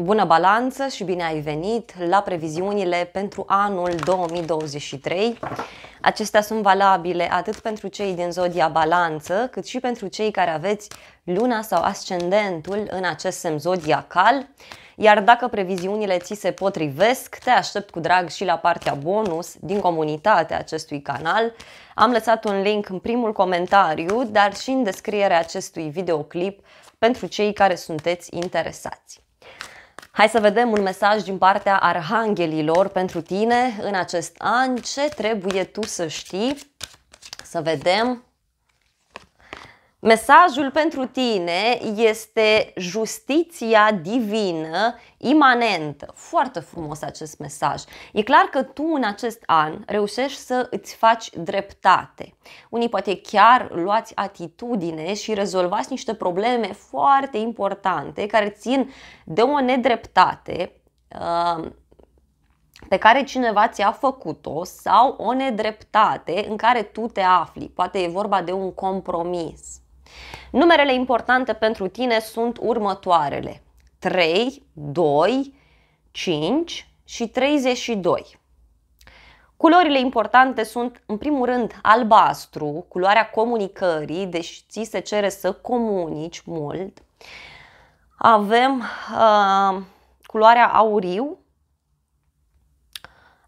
Bună balanță și bine ai venit la previziunile pentru anul 2023. Acestea sunt valabile atât pentru cei din zodia balanță, cât și pentru cei care aveți luna sau ascendentul în acest semn zodiacal. Iar dacă previziunile ți se potrivesc, te aștept cu drag și la partea bonus din comunitatea acestui canal. Am lăsat un link în primul comentariu, dar și în descrierea acestui videoclip pentru cei care sunteți interesați. Hai să vedem un mesaj din partea arhanghelilor pentru tine în acest an. Ce trebuie tu să știi? Să vedem Mesajul pentru tine este justiția divină imanentă. Foarte frumos acest mesaj. E clar că tu în acest an reușești să îți faci dreptate. Unii poate chiar luați atitudine și rezolvați niște probleme foarte importante care țin de o nedreptate uh, pe care cineva ți-a făcut-o sau o nedreptate în care tu te afli. Poate e vorba de un compromis. Numerele importante pentru tine sunt următoarele. 3, 2, 5 și 32. Culorile importante sunt, în primul rând, albastru, culoarea comunicării, deci ți se cere să comunici mult. Avem uh, culoarea auriu,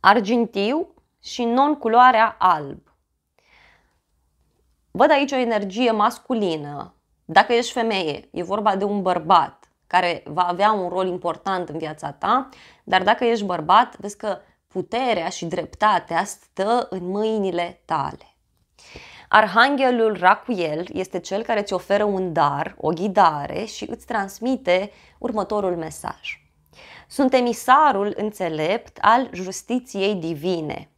argintiu și non-culoarea alb. Văd aici o energie masculină. Dacă ești femeie, e vorba de un bărbat care va avea un rol important în viața ta, dar dacă ești bărbat, vezi că puterea și dreptatea stă în mâinile tale. Arhanghelul Racuel este cel care îți oferă un dar, o ghidare și îți transmite următorul mesaj. Sunt emisarul înțelept al justiției divine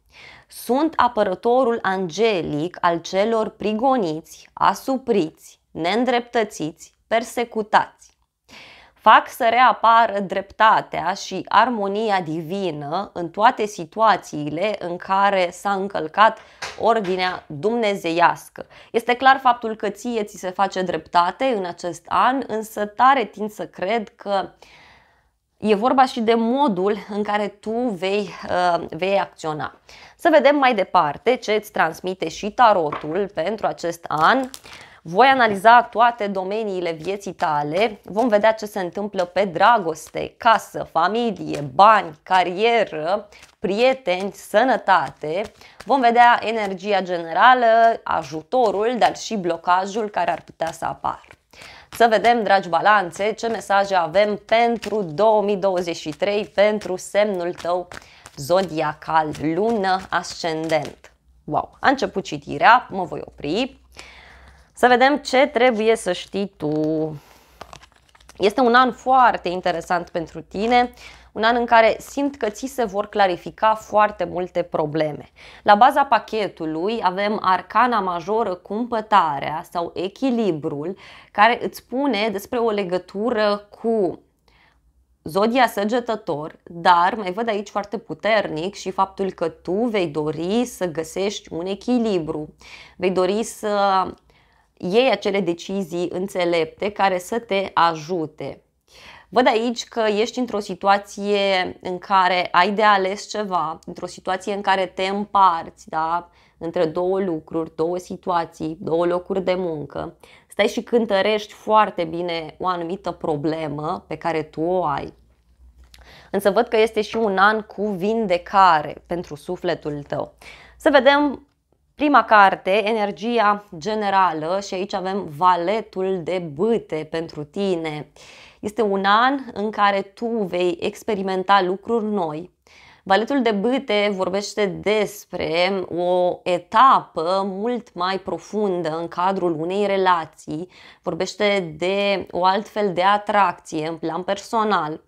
sunt apărătorul angelic al celor prigoniți, asupriți, neîndreptățiți, persecutați. Fac să reapară dreptatea și armonia divină în toate situațiile în care s-a încălcat ordinea dumnezeiască. Este clar faptul că ție ți se face dreptate în acest an, însă tare tind să cred că uh, E vorba și de modul în care tu vei, uh, vei acționa. Să vedem mai departe ce îți transmite și tarotul pentru acest an. Voi analiza toate domeniile vieții tale, vom vedea ce se întâmplă pe dragoste, casă, familie, bani, carieră, prieteni, sănătate. Vom vedea energia generală, ajutorul, dar și blocajul care ar putea să apară. Să vedem, dragi balanțe, ce mesaje avem pentru 2023, pentru semnul tău zodiacal, lună, ascendent. Wow, a început citirea, mă voi opri. Să vedem ce trebuie să știi tu. Este un an foarte interesant pentru tine un an în care simt că ți se vor clarifica foarte multe probleme. La baza pachetului avem arcana majoră cumpătarea sau echilibrul care îți spune despre o legătură cu Zodia săgetător, dar mai văd aici foarte puternic și faptul că tu vei dori să găsești un echilibru, vei dori să iei acele decizii înțelepte care să te ajute. Văd aici că ești într-o situație în care ai de ales ceva, într-o situație în care te împarți, da? între două lucruri, două situații, două locuri de muncă. Stai și cântărești foarte bine o anumită problemă pe care tu o ai. Însă văd că este și un an cu vindecare pentru sufletul tău. Să vedem Prima carte, Energia generală și aici avem valetul de bâte pentru tine. Este un an în care tu vei experimenta lucruri noi. Valetul de bâte vorbește despre o etapă mult mai profundă în cadrul unei relații, vorbește de o altfel de atracție în plan personal,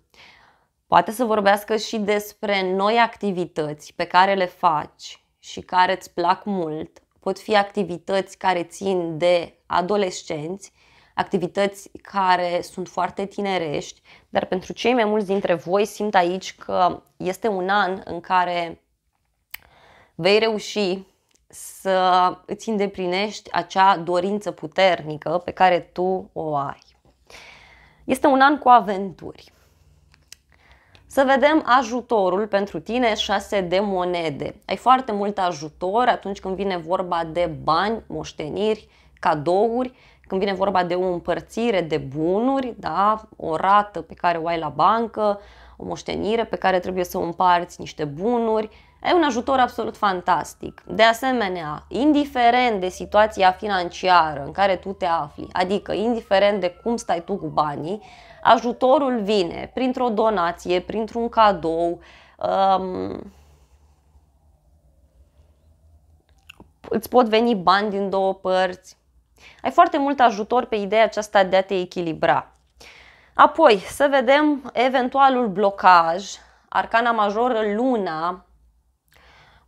Poate să vorbească și despre noi activități pe care le faci, și care îți plac mult, pot fi activități care țin de adolescenți, activități care sunt foarte tinerești, dar pentru cei mai mulți dintre voi simt aici că este un an în care vei reuși să îți îndeplinești acea dorință puternică pe care tu o ai. Este un an cu aventuri. Să vedem ajutorul pentru tine, 6 de monede. Ai foarte mult ajutor atunci când vine vorba de bani, moșteniri, cadouri, când vine vorba de o împărțire de bunuri, da? o rată pe care o ai la bancă, o moștenire pe care trebuie să o împarți, niște bunuri, ai un ajutor absolut fantastic. De asemenea, indiferent de situația financiară în care tu te afli, adică indiferent de cum stai tu cu banii, ajutorul vine printr-o donație, printr-un cadou. Um, îți pot veni bani din două părți. Ai foarte mult ajutor pe ideea aceasta de a te echilibra. Apoi, să vedem eventualul blocaj, arcana majoră luna,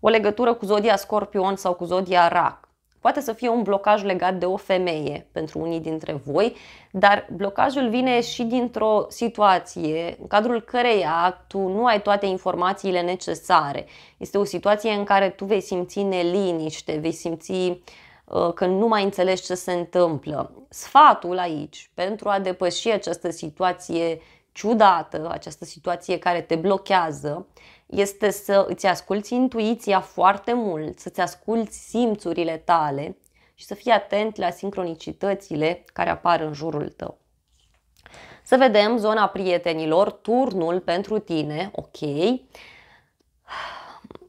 o legătură cu zodia scorpion sau cu zodia rac. Poate să fie un blocaj legat de o femeie pentru unii dintre voi, dar blocajul vine și dintr-o situație în cadrul căreia tu nu ai toate informațiile necesare. Este o situație în care tu vei simți neliniște, vei simți uh, că nu mai înțelegi ce se întâmplă. Sfatul aici, pentru a depăși această situație ciudată, această situație care te blochează, este să îți asculți intuiția foarte mult, să-ți asculți simțurile tale și să fii atent la sincronicitățile care apar în jurul tău. Să vedem zona prietenilor, turnul pentru tine, ok.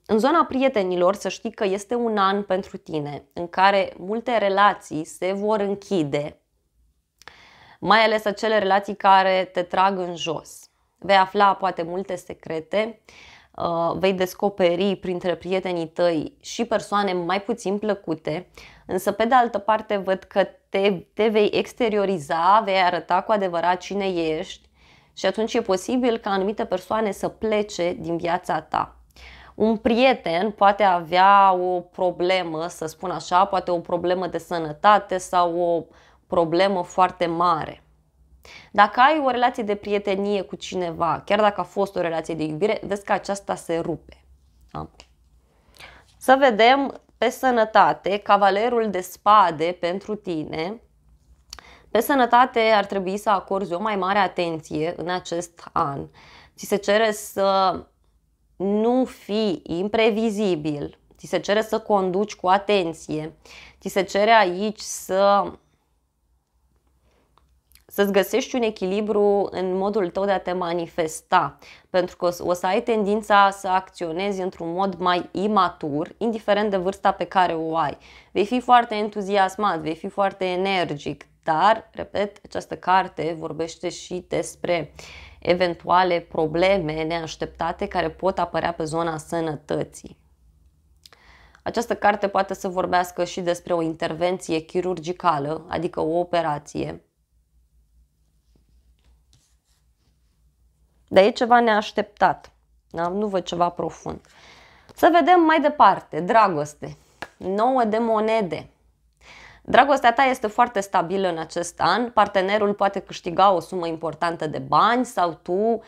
În zona prietenilor să știi că este un an pentru tine în care multe relații se vor închide, mai ales acele relații care te trag în jos. Vei afla poate multe secrete, uh, Uh, vei descoperi printre prietenii tăi și persoane mai puțin plăcute, însă pe de altă parte văd că te, te vei exterioriza, vei arăta cu adevărat cine ești și atunci e posibil ca anumite persoane să plece din viața ta. Un prieten poate avea o problemă, să spun așa, poate o problemă de sănătate sau o problemă foarte mare dacă ai o relație de prietenie cu cineva, chiar dacă a fost o relație de iubire, vezi că aceasta se rupe. Da? Să vedem pe sănătate, cavalerul de spade pentru tine. Pe sănătate ar trebui să acorzi o mai mare atenție în acest an. Ți se cere să nu fii imprevizibil, ți se cere să conduci cu atenție, ți se cere aici să să-ți găsești un echilibru în modul tău de a te manifesta, pentru că o să ai tendința să acționezi într-un mod mai imatur, indiferent de vârsta pe care o ai. Vei fi foarte entuziasmat, vei fi foarte energic, dar, repet, această carte vorbește și despre eventuale probleme neașteptate care pot apărea pe zona sănătății. Această carte poate să vorbească și despre o intervenție chirurgicală, adică o operație, Dar e ceva neașteptat. Da? Nu văd ceva profund. Să vedem mai departe. Dragoste. 9 de monede. Dragostea ta este foarte stabilă în acest an, partenerul poate câștiga o sumă importantă de bani sau tu uh,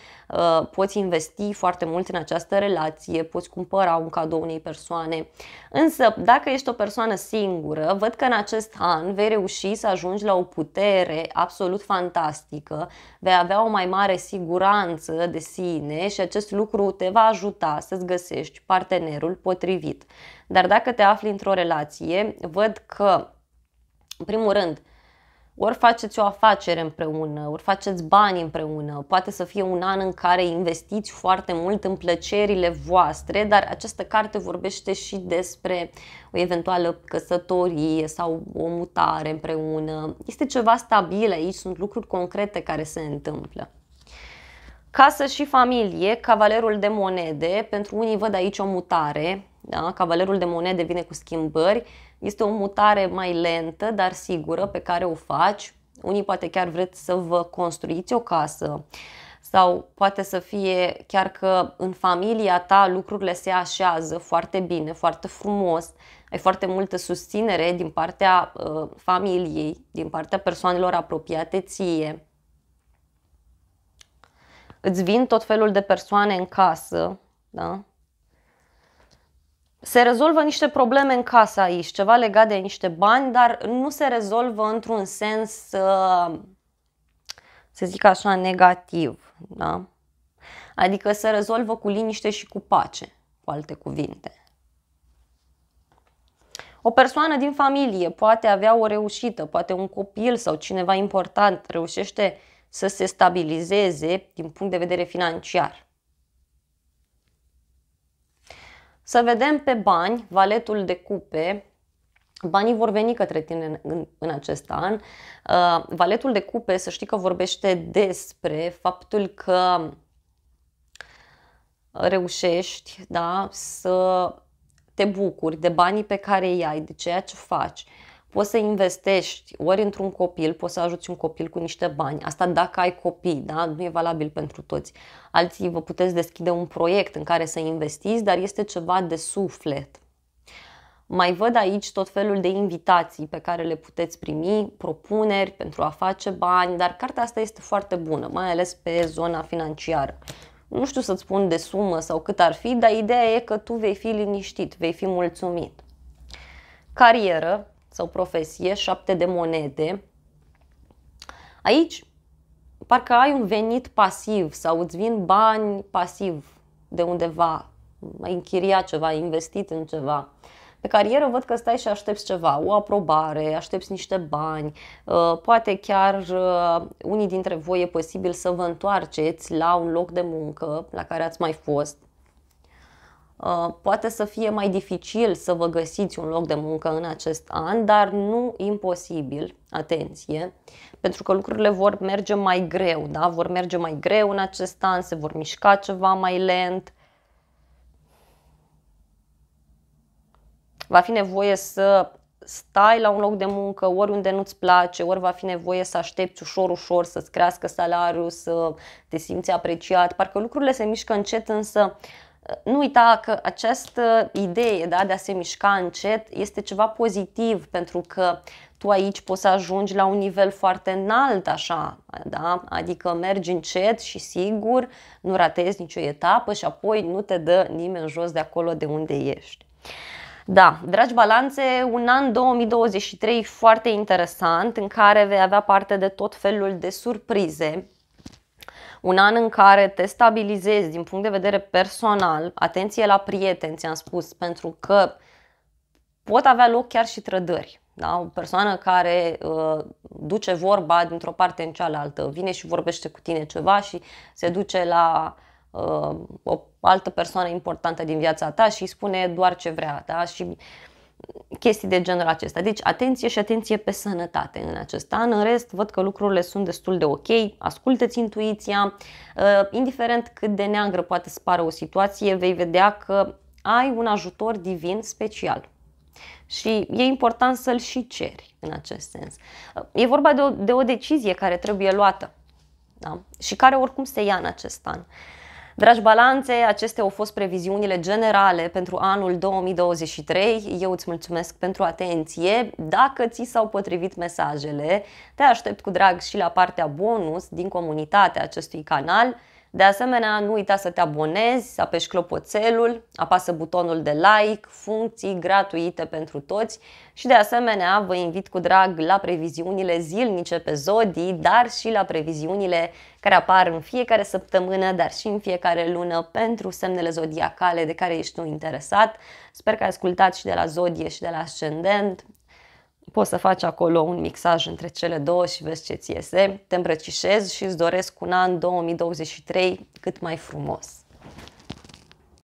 poți investi foarte mult în această relație, poți cumpăra un cadou unei persoane. Însă, dacă ești o persoană singură, văd că în acest an vei reuși să ajungi la o putere absolut fantastică, vei avea o mai mare siguranță de sine și acest lucru te va ajuta să-ți găsești partenerul potrivit. Dar dacă te afli într-o relație, văd că în primul rând, ori faceți o afacere împreună, ori faceți bani împreună, poate să fie un an în care investiți foarte mult în plăcerile voastre, dar această carte vorbește și despre o eventuală căsătorie sau o mutare împreună. Este ceva stabil aici, sunt lucruri concrete care se întâmplă. Casă și familie, cavalerul de monede, pentru unii văd aici o mutare, da? cavalerul de monede vine cu schimbări, este o mutare mai lentă, dar sigură, pe care o faci. Unii poate chiar vreți să vă construiți o casă sau poate să fie chiar că în familia ta lucrurile se așează foarte bine, foarte frumos, ai foarte multă susținere din partea uh, familiei, din partea persoanelor apropiate ție. Îți vin tot felul de persoane în casă, da? se rezolvă niște probleme în casa aici, ceva legat de niște bani, dar nu se rezolvă într-un sens, uh, să zic așa, negativ. Da? Adică se rezolvă cu liniște și cu pace, cu alte cuvinte. O persoană din familie poate avea o reușită, poate un copil sau cineva important reușește să se stabilizeze din punct de vedere financiar Să vedem pe bani, valetul de cupe, Banii vor veni către tine în, în acest an. Uh, valetul de cupe, să știi că vorbește despre faptul că reușești da, să te bucuri de banii pe care îi ai, de ceea ce faci. Uh, Poți să investești ori într-un copil, poți să ajuți un copil cu niște bani. Asta dacă ai copii, da? nu e valabil pentru toți. Alții vă puteți deschide un proiect în care să investiți, dar este ceva de suflet. Mai văd aici tot felul de invitații pe care le puteți primi, propuneri pentru a face bani, dar cartea asta este foarte bună, mai ales pe zona financiară. Nu știu să-ți spun de sumă sau cât ar fi, dar ideea e că tu vei fi liniștit, vei fi mulțumit. Carieră, sau profesie, șapte de monede, aici parcă ai un venit pasiv sau îți vin bani pasiv de undeva, ai închiriat ceva, ai investit în ceva. Pe carieră văd că stai și aștepți ceva, o aprobare, aștepți niște bani, uh, poate chiar uh, unii dintre voi e posibil să vă întoarceți la un loc de muncă la care ați mai fost Uh, poate să fie mai dificil să vă găsiți un loc de muncă în acest an, dar nu imposibil, atenție, pentru că lucrurile vor merge mai greu, da? vor merge mai greu în acest an, se vor mișca ceva mai lent. Va fi nevoie să stai la un loc de muncă, ori unde nu-ți place, ori va fi nevoie să aștepți ușor, ușor, să-ți crească salariul, să te simți apreciat. Parcă lucrurile se mișcă încet, însă uh, nu uita că această idee da, de a se mișca încet este ceva pozitiv pentru că tu aici poți să ajungi la un nivel foarte înalt așa, da? adică mergi încet și sigur, nu ratezi nicio etapă și apoi nu te dă nimeni jos de acolo de unde ești. Da, dragi balanțe, un an 2023 foarte interesant în care vei avea parte de tot felul de surprize un an în care te stabilizezi din punct de vedere personal, atenție la prieteni, ți-am spus, pentru că pot avea loc chiar și trădări. Da? O persoană care uh, duce vorba dintr-o parte în cealaltă, vine și vorbește cu tine ceva și se duce la uh, o altă persoană importantă din viața ta și îi spune doar ce vrea. Da? Și chestii de genul acesta. Deci atenție și atenție pe sănătate în acest an. În rest, văd că lucrurile sunt destul de ok, ascultă-ți intuiția, uh, indiferent cât de neagră poate să pară o situație, vei vedea că ai un ajutor divin special. Și e important să-l și ceri în acest sens. Uh, e vorba de o, de o decizie care trebuie luată da? și care oricum se ia în acest an. Dragi balanțe, acestea au fost previziunile generale pentru anul 2023. Eu îți mulțumesc pentru atenție. Dacă ți s-au potrivit mesajele, te aștept cu drag și la partea bonus din comunitatea acestui canal. De asemenea, nu uita să te abonezi, să apeși clopoțelul, apasă butonul de like, funcții gratuite pentru toți și de asemenea vă invit cu drag la previziunile zilnice pe Zodii, dar și la previziunile care apar în fiecare săptămână, dar și în fiecare lună pentru semnele zodiacale de care ești tu interesat. Sper că ai ascultat și de la Zodie și de la Ascendent poți să faci acolo un mixaj între cele două și vezi ce ți iese. Te îmbrăcișez și îți doresc un an 2023 cât mai frumos.